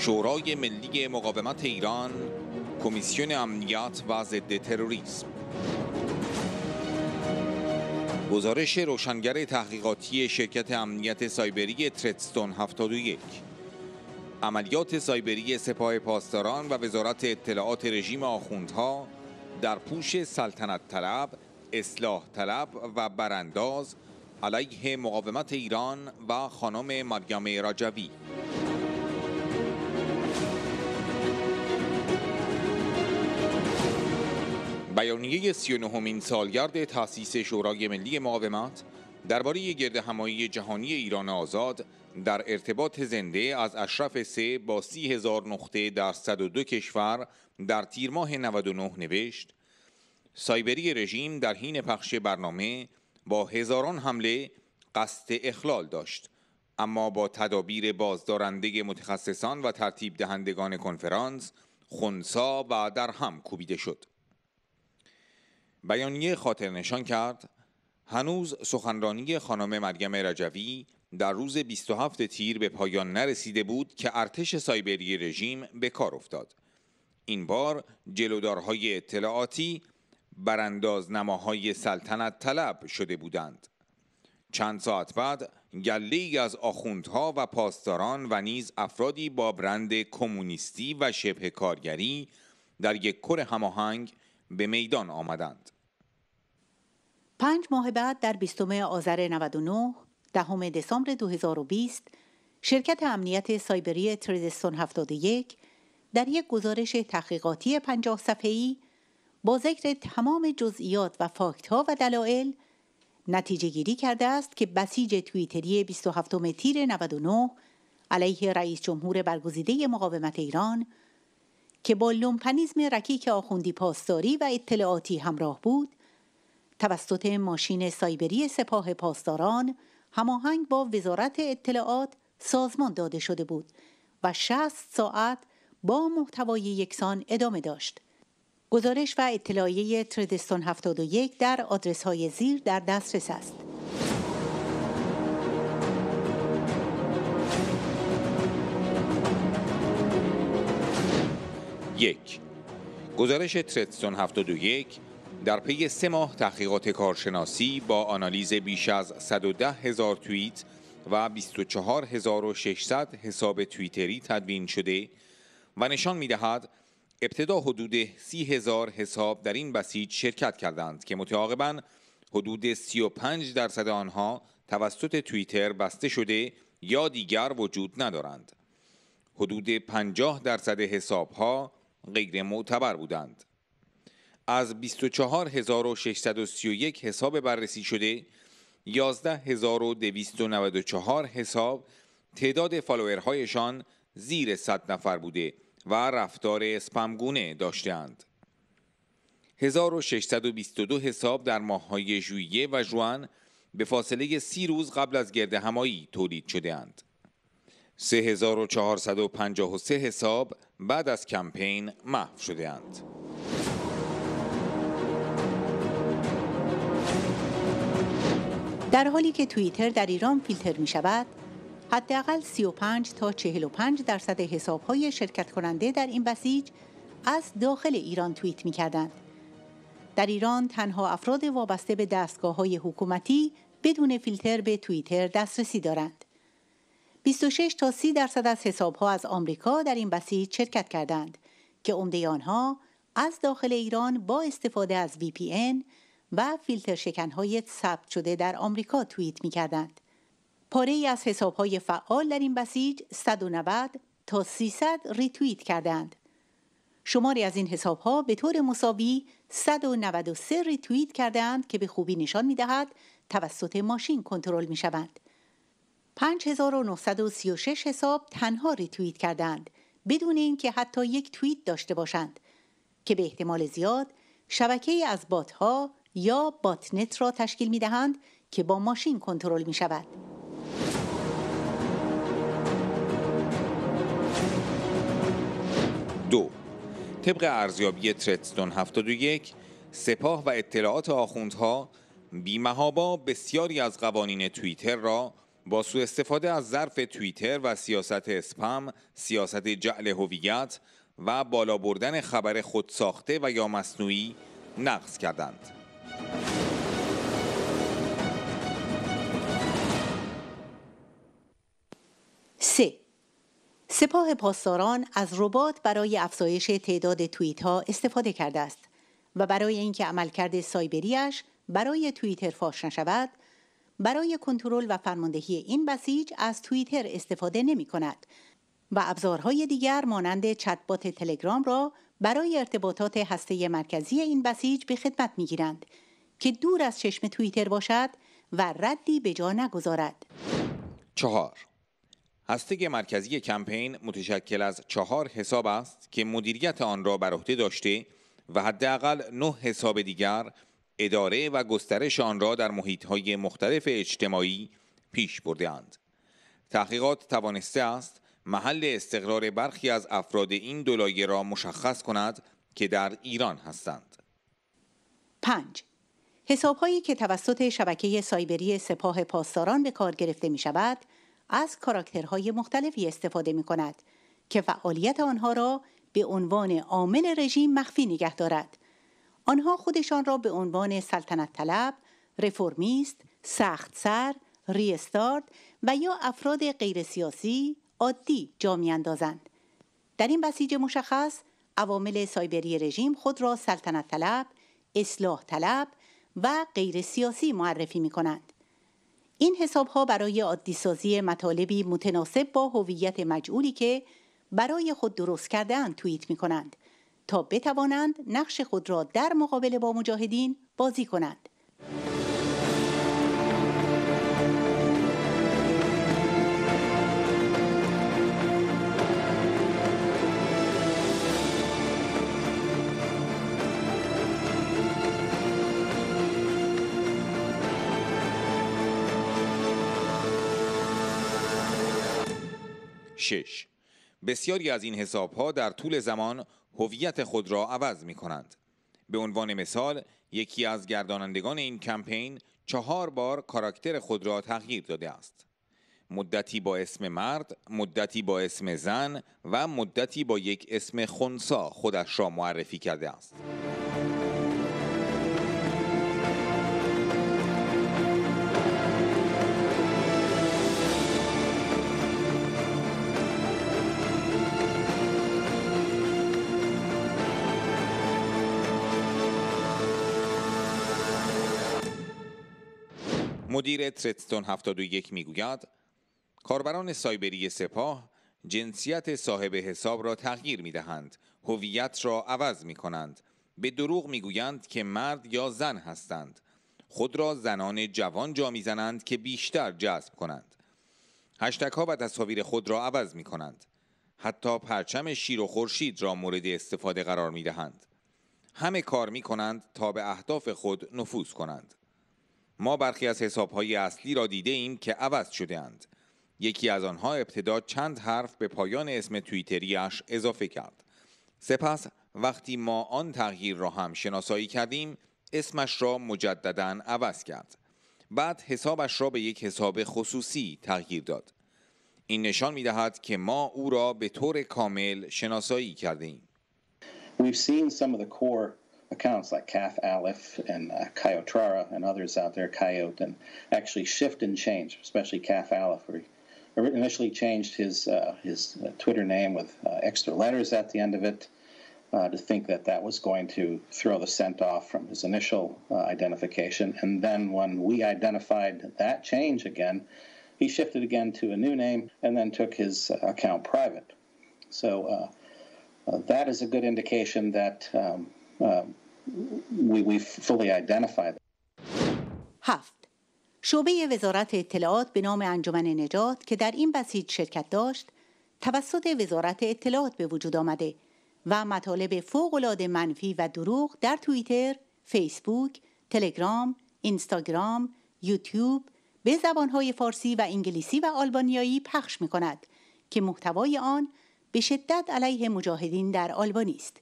شورای ملی مقاومت ایران کمیسیون امنیت و ضد تروریسم گزارش روشنگر تحقیقاتی شرکت امنیت سایبری ترتستون 71 عملیات سایبری سپاه پاسداران و وزارت اطلاعات رژیم آخوندها در پوش سلطنت طلب، اصلاح طلب و برانداز علیه مقاومت ایران و خانم مریم رجوی بیانیه 39 سالگرد تاسیس شورای ملی مقاومت درباره همایی جهانی ایران آزاد در ارتباط زنده از اشرف سه با سی هزار نقطه در 102 کشور در تیر ماه 99 نوشت سایبری رژیم در حین پخش برنامه با هزاران حمله قصد اخلال داشت اما با تدابیر بازدارنده متخصصان و ترتیب دهندگان کنفرانس خونسا و در هم کوبیده شد بیانیه خاطر نشان کرد هنوز سخنرانی خانم مریم رجوی در روز 27 تیر به پایان نرسیده بود که ارتش سایبری رژیم به کار افتاد این بار جلودارهای اطلاعاتی برانداز نماهای سلطنت طلب شده بودند چند ساعت بعد گله از آخوندها و پاسداران و نیز افرادی با برند کمونیستی و شبه کارگری در یک کر هماهنگ به میدان آمدند پنج ماه بعد در بیستومه آذر 99 دهم دسامبر 2020 شرکت امنیت سایبری تریدستون 71 در یک گزارش تحقیقاتی پنجاه صفحه‌ای با ذکر تمام جزئیات و فاکتها و دلایل نتیجه گیری کرده است که بسیج توییتری 27 تیر 99 علیه رئیس جمهور برگزیده مقاومت ایران که با لومپنیزم رکیک آخوندی پاسداری و اطلاعاتی همراه بود توسط ماشین سایبری سپاه پاسداران هماهنگ با وزارت اطلاعات سازمان داده شده بود و 60 ساعت با محتوای یکسان ادامه داشت. گزارش و اطلاعیه تردستون 71 در آدرس های زیر در دسترس است. یک گزارش ترتسون 721 در پی سه ماه تحقیقات کارشناسی با آنالیز بیش از 110 هزار توییت و 24600 حساب توییتری تدوین شده و نشان می دهد ابتدا حدود 30 هزار حساب در این بسیج شرکت کردند که متعاقبا حدود 35 درصد آنها توسط توییتر بسته شده یا دیگر وجود ندارند. حدود 50 درصد حساب ها غیر معتبر بودند از 24631 حساب بررسی شده 11294 حساب تعداد فالوورهایشان زیر 100 نفر بوده و رفتار اسپمگونه داشتهاند 1622 حساب در ماههای ژوئیه و ژوئن به فاصله سی روز قبل از گرد همایی تولید شدهاند. 3453 حساب بعد از کمپین محو شده اند. در حالی که توییتر در ایران فیلتر می شود، حداقل 35 تا 45 درصد حساب های شرکت کننده در این بسیج از داخل ایران توییت می کردند. در ایران تنها افراد وابسته به دستگاه های حکومتی بدون فیلتر به توییتر دسترسی دارند. 26 تا 30 درصد از حسابها از آمریکا در این بسیج شرکت کردند که عمده آنها از داخل ایران با استفاده از VPN و فیلتر های ثبت شده در آمریکا توییت می کردند. پاره ای از های فعال در این بسیج 190 تا 300 ریتوییت کردند. شماری از این حسابها به طور مساوی 193 ریتوییت کردند که به خوبی نشان می دهد توسط ماشین کنترل می شوند. 5936 حساب تنها ریتوییت کردند بدون اینکه حتی یک توییت داشته باشند که به احتمال زیاد شبکه از باتها یا باتنت را تشکیل می دهند که با ماشین کنترل می شود. دو طبق ارزیابی ترتستون 71 سپاه و اطلاعات آخوندها بیمهابا بسیاری از قوانین توییتر را با سوء استفاده از ظرف توییتر و سیاست اسپم، سیاست جعل هویت و بالا بردن خبر خودساخته و یا مصنوعی نقض کردند. سه سپاه پاسداران از ربات برای افزایش تعداد توییت ها استفاده کرده است و برای اینکه عملکرد سایبریش برای توییتر فاش نشود برای کنترل و فرماندهی این بسیج از توییتر استفاده نمی کند و ابزارهای دیگر مانند چتبات تلگرام را برای ارتباطات هسته مرکزی این بسیج به خدمت می گیرند که دور از چشم توییتر باشد و ردی به جا نگذارد. چهار هسته مرکزی کمپین متشکل از چهار حساب است که مدیریت آن را بر عهده داشته و حداقل نه حساب دیگر اداره و گسترش آن را در های مختلف اجتماعی پیش اند. تحقیقات توانسته است محل استقرار برخی از افراد این دولایه را مشخص کند که در ایران هستند 5 حسابهایی که توسط شبکه سایبری سپاه پاسداران به کار گرفته می شود از کاراکترهای مختلفی استفاده می کند که فعالیت آنها را به عنوان عامل رژیم مخفی نگه دارد آنها خودشان را به عنوان سلطنت طلب، رفرمیست، سخت سر، ریستارد و یا افراد غیر سیاسی عادی جا اندازند. در این بسیج مشخص عوامل سایبری رژیم خود را سلطنت طلب، اصلاح طلب و غیر سیاسی معرفی می کنند. این حسابها ها برای عادیسازی مطالبی متناسب با هویت مجعولی که برای خود درست کردن توییت می کنند. تا بتوانند نقش خود را در مقابل با مجاهدین بازی کنند شش بسیاری از این حسابها در طول زمان هویت خود را عوض می کنند. به عنوان مثال یکی از گردانندگان این کمپین چهار بار کاراکتر خود را تغییر داده است. مدتی با اسم مرد، مدتی با اسم زن و مدتی با یک اسم خونسا خودش را معرفی کرده است. مدیر ترتستون 71 میگوید کاربران سایبری سپاه جنسیت صاحب حساب را تغییر می دهند هویت را عوض می کنند به دروغ می گویند که مرد یا زن هستند خود را زنان جوان جا می زنند که بیشتر جذب کنند هشتک ها و تصاویر خود را عوض می کنند حتی پرچم شیر و خورشید را مورد استفاده قرار می دهند همه کار می کنند تا به اهداف خود نفوذ کنند ما برخی از های اصلی را دیده ایم که عوض شده اند. یکی از آنها ابتدا چند حرف به پایان اسم توییتریش اضافه کرد. سپس وقتی ما آن تغییر را هم شناسایی کردیم اسمش را مجددا عوض کرد. بعد حسابش را به یک حساب خصوصی تغییر داد. این نشان می دهد که ما او را به طور کامل شناسایی کرده ایم. accounts like Calf Aleph and uh, and others out there, Coyote, and actually shift and change, especially Calf Aleph, where he initially changed his, uh, his uh, Twitter name with uh, extra letters at the end of it uh, to think that that was going to throw the scent off from his initial uh, identification. And then when we identified that change again, he shifted again to a new name and then took his uh, account private. So that is a good indication that um, Um, we, شعبه وزارت اطلاعات به نام انجمن نجات که در این بسیج شرکت داشت توسط وزارت اطلاعات به وجود آمده و مطالب فوقالعاده منفی و دروغ در توییتر، فیسبوک، تلگرام، اینستاگرام، یوتیوب به زبانهای فارسی و انگلیسی و آلبانیایی پخش می کند که محتوای آن به شدت علیه مجاهدین در آلبانی است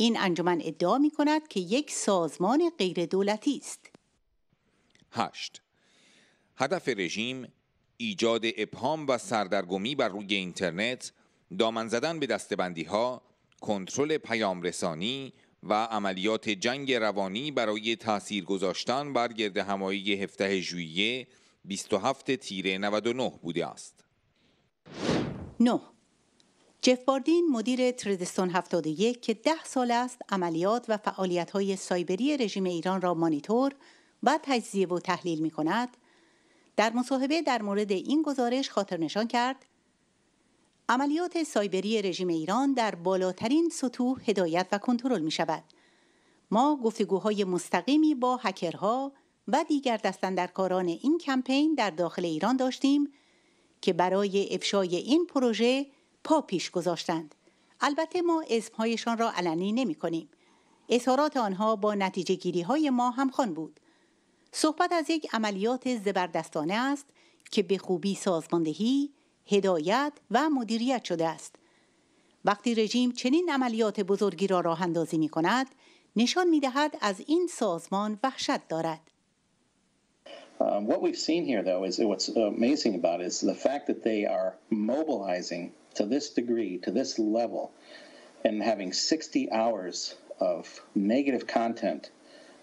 این انجمن ادعا می کند که یک سازمان غیر دولتی است. هشت هدف رژیم ایجاد ابهام و سردرگمی بر روی اینترنت، دامن زدن به دستبندی ها، کنترل پیام رسانی و عملیات جنگ روانی برای تاثیر گذاشتن بر گرد همایی 17 ژوئیه 27 تیره 99 بوده است. 9. جف باردین مدیر تردستون 71 که ده سال است عملیات و فعالیت‌های سایبری رژیم ایران را مانیتور و تجزیه و تحلیل می کند در مصاحبه در مورد این گزارش خاطر نشان کرد عملیات سایبری رژیم ایران در بالاترین سطوح هدایت و کنترل می شود. ما گفتگوهای مستقیمی با هکرها و دیگر دستندرکاران این کمپین در داخل ایران داشتیم که برای افشای این پروژه پا پیش گذاشتند البته ما اسمهایشان را علنی نمی کنیم اظهارات آنها با نتیجه گیری های ما همخوان بود صحبت از یک عملیات زبردستانه است که به خوبی سازماندهی، هدایت و مدیریت شده است وقتی رژیم چنین عملیات بزرگی را راه اندازی می کند نشان می دهد از این سازمان وحشت دارد Um, what we've seen here, though, is what's amazing about it is the fact that they are mobilizing to this degree, to this level, and having 60 hours of negative content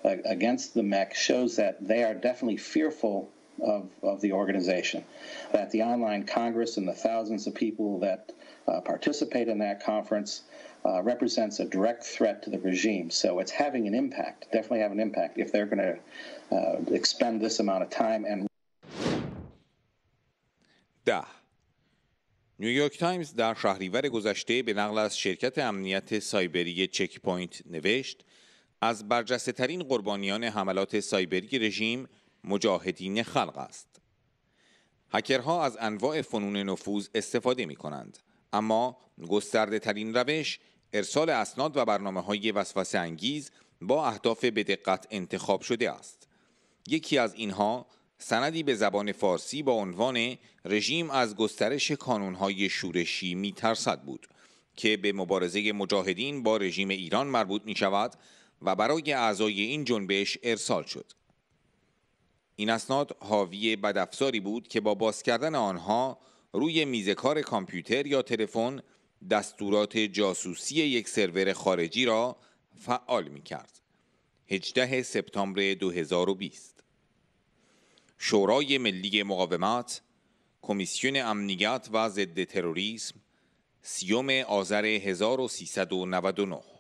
uh, against the MEC shows that they are definitely fearful of, of the organization, that the online Congress and the thousands of people that uh, participate in that conference uh, represents a direct threat to the regime. So it's having an impact, definitely have an impact, if they're going to uh, expend this amount of time and. ده نیویورک تایمز در شهریور گذشته به نقل از شرکت امنیت سایبری چک پوینت نوشت از برجسته ترین قربانیان حملات سایبری رژیم مجاهدین خلق است. هکرها از انواع فنون نفوذ استفاده می کنند اما گسترده ترین روش ارسال اسناد و برنامه های وسوسه انگیز با اهداف به دقت انتخاب شده است یکی از اینها سندی به زبان فارسی با عنوان رژیم از گسترش های شورشی میترسد بود که به مبارزه مجاهدین با رژیم ایران مربوط می شود و برای اعضای این جنبش ارسال شد این اسناد حاوی بدافزاری بود که با باز کردن آنها روی میز کار کامپیوتر یا تلفن دستورات جاسوسی یک سرور خارجی را فعال می کرد. 18 سپتامبر 2020 شورای ملی مقاومت کمیسیون امنیت و ضد تروریسم سیوم آذر 1399